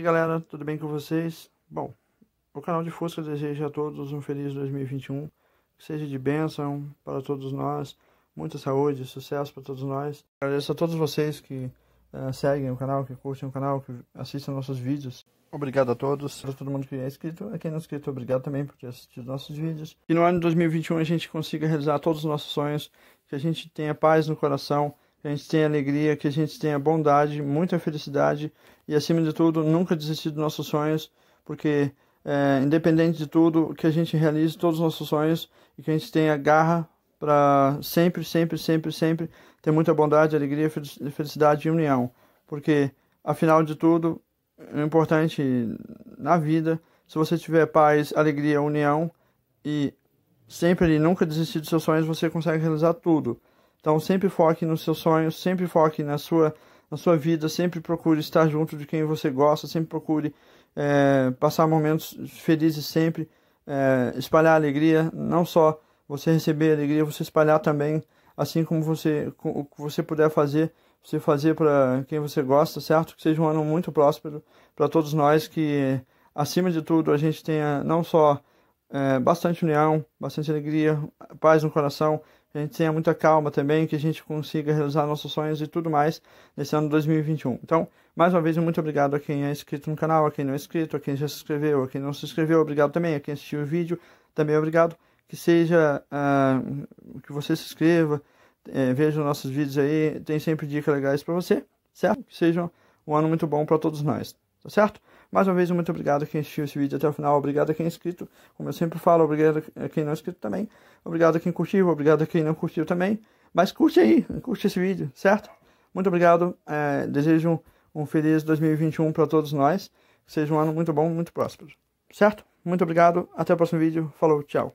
E galera, tudo bem com vocês? Bom, o canal de Fusca deseja a todos um feliz 2021, que seja de bênção para todos nós, muita saúde, sucesso para todos nós. Agradeço a todos vocês que uh, seguem o canal, que curtem o canal, que assistem nossos vídeos. Obrigado a todos, a todo mundo que é inscrito, a quem não é inscrito, obrigado também por ter assistido nossos vídeos. Que no ano de 2021 a gente consiga realizar todos os nossos sonhos, que a gente tenha paz no coração, que a gente tenha alegria, que a gente tenha bondade, muita felicidade e, acima de tudo, nunca desistir dos nossos sonhos, porque, é, independente de tudo, que a gente realize todos os nossos sonhos e que a gente tenha garra para sempre, sempre, sempre, sempre ter muita bondade, alegria, felicidade e união, porque, afinal de tudo, o importante na vida, se você tiver paz, alegria, união e sempre e nunca desistir dos seus sonhos, você consegue realizar tudo. Então sempre foque nos seus sonhos, sempre foque na sua, na sua vida, sempre procure estar junto de quem você gosta, sempre procure é, passar momentos felizes sempre, é, espalhar alegria, não só você receber alegria, você espalhar também, assim como você, o que você puder fazer, você fazer para quem você gosta, certo? Que seja um ano muito próspero para todos nós, que acima de tudo a gente tenha não só é, bastante união, bastante alegria, paz no coração, que a gente tenha muita calma também, que a gente consiga realizar nossos sonhos e tudo mais nesse ano 2021. Então, mais uma vez, muito obrigado a quem é inscrito no canal, a quem não é inscrito, a quem já se inscreveu, a quem não se inscreveu, obrigado também, a quem assistiu o vídeo, também obrigado. Que seja, uh, que você se inscreva, eh, veja nossos vídeos aí, tem sempre dicas legais para você, certo? Que seja um ano muito bom para todos nós. Tá certo? Mais uma vez, muito obrigado a quem assistiu esse vídeo até o final. Obrigado a quem é inscrito. Como eu sempre falo, obrigado a quem não é inscrito também. Obrigado a quem curtiu, obrigado a quem não curtiu também. Mas curte aí, curte esse vídeo, certo? Muito obrigado. É, desejo um, um feliz 2021 para todos nós. Que seja um ano muito bom, muito próspero. Certo? Muito obrigado. Até o próximo vídeo. Falou, tchau.